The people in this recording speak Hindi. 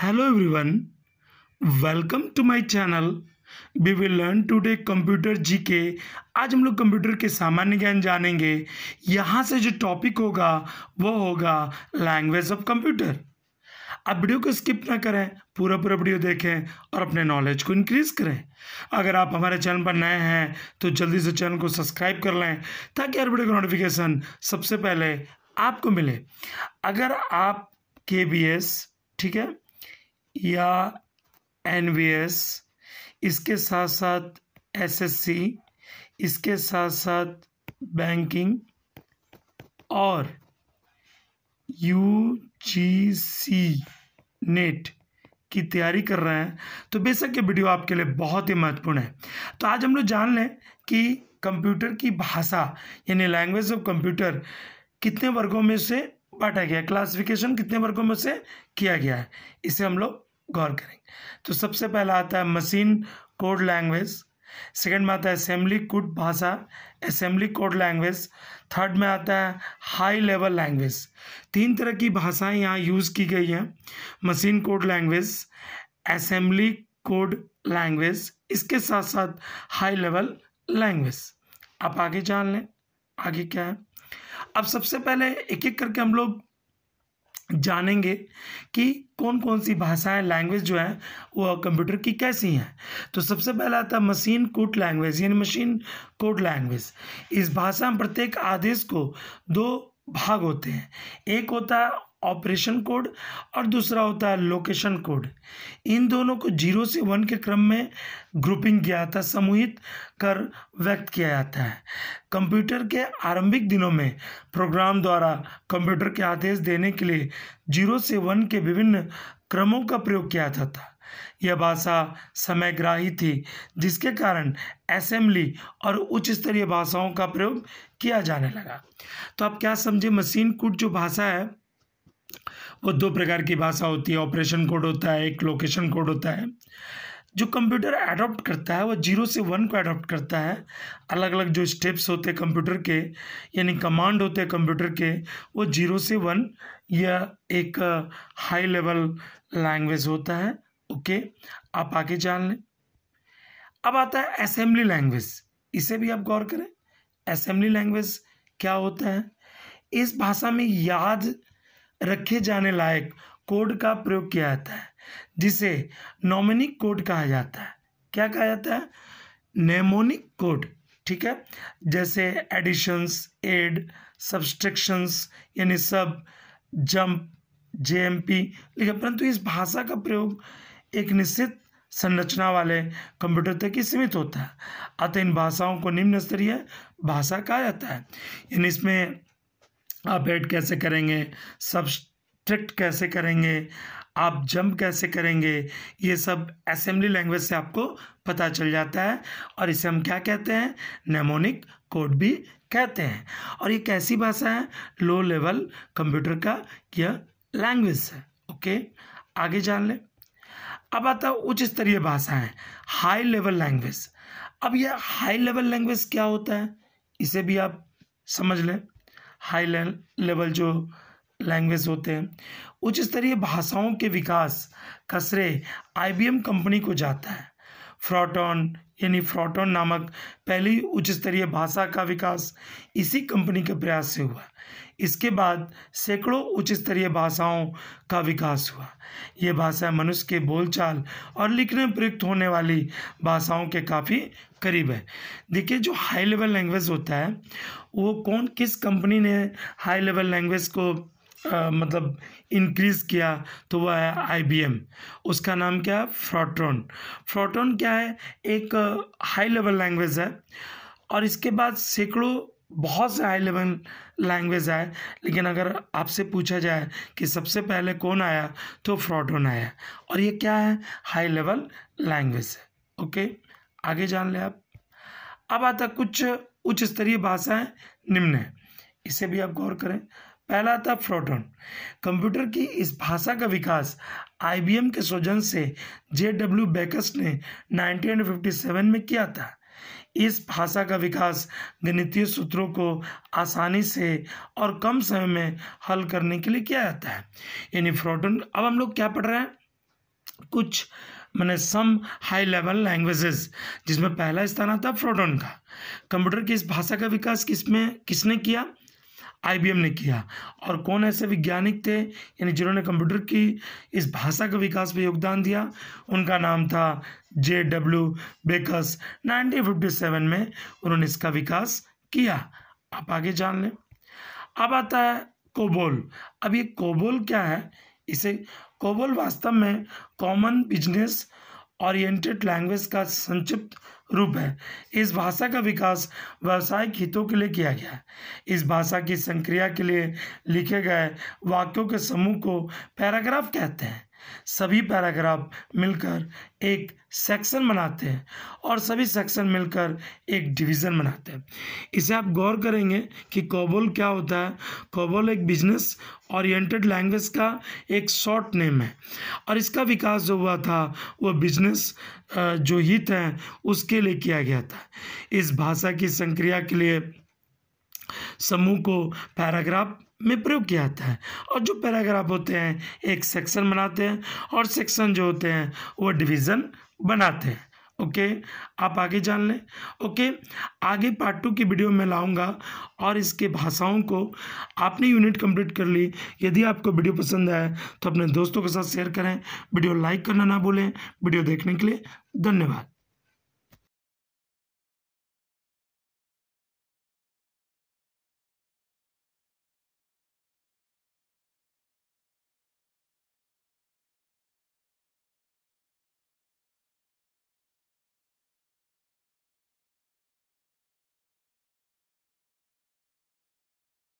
Hello everyone, welcome to my channel. We will learn today computer G K आज हम लोग कंप्यूटर के सामान्य ज्ञान जानेंगे यहाँ से जो टॉपिक होगा वो होगा लैंग्वेज ऑफ कंप्यूटर आप वीडियो को स्किप ना करें पूरा पूरा वीडियो देखें और अपने नॉलेज को इंक्रीज़ करें अगर आप हमारे चैनल पर नए हैं तो जल्दी से चैनल को सब्सक्राइब कर लें ताकि हर वीडियो का नोटिफिकेशन सबसे पहले आपको मिले अगर आप के बी एस ठीक है या एन वी एस इसके साथ साथ एस एस सी इसके साथ साथ बैंकिंग और यू जी सी नेट की तैयारी कर रहे हैं तो बेशक ये वीडियो आपके लिए बहुत ही महत्वपूर्ण है तो आज हम लोग जान लें कि कंप्यूटर की भाषा यानी लैंग्वेज ऑफ कंप्यूटर कितने वर्गों में से बांटा गया क्लासिफिकेशन कितने वर्गों में से किया गया है इसे हम लोग गौर करेंगे तो सबसे पहला आता है मशीन कोड लैंग्वेज सेकंड में आता है असेंबली कुड भाषा असेंबली कोड लैंग्वेज थर्ड में आता है हाई लेवल लैंग्वेज तीन तरह की भाषाएं यहाँ यूज़ की गई हैं machine code language assembly code language इसके साथ साथ हाई लेवल लैंग्वेज आप आगे जान लें आगे क्या है अब सबसे पहले एक एक करके हम लोग जानेंगे कि कौन कौन सी भाषाएं लैंग्वेज जो है वो कंप्यूटर की कैसी हैं तो सबसे पहला आता मशीन कोड लैंग्वेज यानी मशीन कोड लैंग्वेज इस भाषा में प्रत्येक आदेश को दो भाग होते हैं एक होता है ऑपरेशन कोड और दूसरा होता है लोकेशन कोड इन दोनों को जीरो से वन के क्रम में ग्रुपिंग किया जाता है समूहित कर व्यक्त किया जाता है कंप्यूटर के आरंभिक दिनों में प्रोग्राम द्वारा कंप्यूटर के आदेश देने के लिए जीरो से वन के विभिन्न क्रमों का प्रयोग किया जाता था यह भाषा समयग्राही थी जिसके कारण असेंबली और उच्च स्तरीय भाषाओं का प्रयोग किया जाने लगा तो आप क्या समझे मशीन कुट जो भाषा है वो दो प्रकार की भाषा होती है ऑपरेशन कोड होता है एक लोकेशन कोड होता है जो कंप्यूटर एडॉप्ट करता है वो जीरो से वन को एडॉप्ट करता है अलग अलग जो स्टेप्स होते हैं कंप्यूटर के यानी कमांड होते हैं कंप्यूटर के वो जीरो से वन या एक हाई लेवल लैंग्वेज होता है ओके आप आगे जान लें अब आता है असेंबली लैंग्वेज इसे भी आप गौर करें असेंबली लैंग्वेज क्या होता है इस भाषा में याद रखे जाने लायक कोड का प्रयोग किया जाता है जिसे नॉमिनिक कोड कहा जाता है क्या कहा जाता है नेमोनिक कोड ठीक है जैसे एडिशंस एड सब्सट्रक्शंस यानी सब जंप जे एम पी लेकिन परंतु इस भाषा का प्रयोग एक निश्चित संरचना वाले कंप्यूटर तक ही सीमित होता है अतः इन भाषाओं को निम्न स्तरीय भाषा कहा जाता है यानी इसमें आप एड कैसे करेंगे सब्सट्रैक्ट कैसे करेंगे आप जंप कैसे करेंगे ये सब असेंबली लैंग्वेज से आपको पता चल जाता है और इसे हम क्या कहते हैं नेमोनिक कोड भी कहते हैं और ये कैसी भाषा है लो लेवल कंप्यूटर का यह लैंग्वेज है ओके आगे जान लें अब आता है उच्च स्तरीय भाषा है हाई लेवल लैंग्वेज अब यह हाई लेवल लैंग्वेज क्या होता है इसे भी आप समझ लें हाई लेवल जो लैंग्वेज होते हैं उच्च स्तरीय भाषाओं के विकास का श्रेय आई बी एम कंपनी को जाता है फ्रोटॉन यानी फ्रोटॉन नामक पहली उच्च स्तरीय भाषा का विकास इसी कंपनी के प्रयास से हुआ इसके बाद सैकड़ों उच्च स्तरीय भाषाओं का विकास हुआ ये भाषा मनुष्य के बोलचाल और लिखने प्रयुक्त होने वाली भाषाओं के काफ़ी करीब है देखिए जो हाई लेवल लैंग्वेज होता है वो कौन किस कंपनी ने हाई लेवल लैंग्वेज को आ, मतलब इंक्रीज़ किया तो वह है आई उसका नाम क्या है फ्रॉटोन फ्रॉट्रॉन क्या है एक हाई लेवल लैंग्वेज है और इसके बाद सैकड़ों बहुत से हाई लेवल लैंग्वेज आए लेकिन अगर आपसे पूछा जाए कि सबसे पहले कौन आया तो फ्रॉटोन आया और ये क्या है हाई लेवल लैंग्वेज है ओके आगे जान लें आप अब आता कुछ उच्च स्तरीय भाषाएं निम्न है इसे भी आप गौर करें पहला था फ्रोटॉन कंप्यूटर की इस भाषा का विकास आईबीएम के सोजन से जे डब्ल्यू बेकस ने 1957 में किया था इस भाषा का विकास गणितीय सूत्रों को आसानी से और कम समय में हल करने के लिए किया जाता है यानी फ्रोटन अब हम लोग क्या पढ़ रहे हैं कुछ मैंने सम हाई लेवल लैंग्वेजेस जिसमें पहला स्थान आता फ्रोटन का कंप्यूटर की इस भाषा का विकास किसमें किसने किया आईबीएम ने किया और कौन ऐसे वैज्ञानिक थे यानी जिन्होंने कंप्यूटर की इस भाषा के विकास में योगदान दिया उनका नाम था जे डब्ल्यू बेकस 1957 में उन्होंने इसका विकास किया आप आगे जान लें अब आता है कोबोल अब ये कोबोल क्या है इसे कोबोल वास्तव में कॉमन बिजनेस ओरिएंटेड लैंग्वेज का संक्षिप्त रूप है इस भाषा का विकास व्यावसायिक हितों के लिए किया गया है इस भाषा की संक्रिया के लिए लिखे गए वाक्यों के समूह को पैराग्राफ कहते हैं सभी पैराग्राफ मिलकर एक सेक्शन बनाते हैं और सभी सेक्शन मिलकर एक डिवीज़न बनाते हैं इसे आप गौर करेंगे कि कोबोल क्या होता है कोबोल एक बिजनेस ओरिएंटेड लैंग्वेज का एक शॉर्ट नेम है और इसका विकास जो हुआ था वह बिजनेस जो हित हैं उसके लिए किया गया था इस भाषा की संक्रिया के लिए समूह को पैराग्राफ में प्रयोग किया जाता है और जो पैराग्राफ होते हैं एक सेक्शन बनाते हैं और सेक्शन जो होते हैं वो डिवीज़न बनाते हैं ओके आप आगे जान लें ओके आगे पार्ट टू की वीडियो में लाऊंगा और इसके भाषाओं को आपने यूनिट कंप्लीट कर ली यदि आपको वीडियो पसंद आए तो अपने दोस्तों के साथ शेयर करें वीडियो लाइक करना ना भूलें वीडियो देखने के लिए धन्यवाद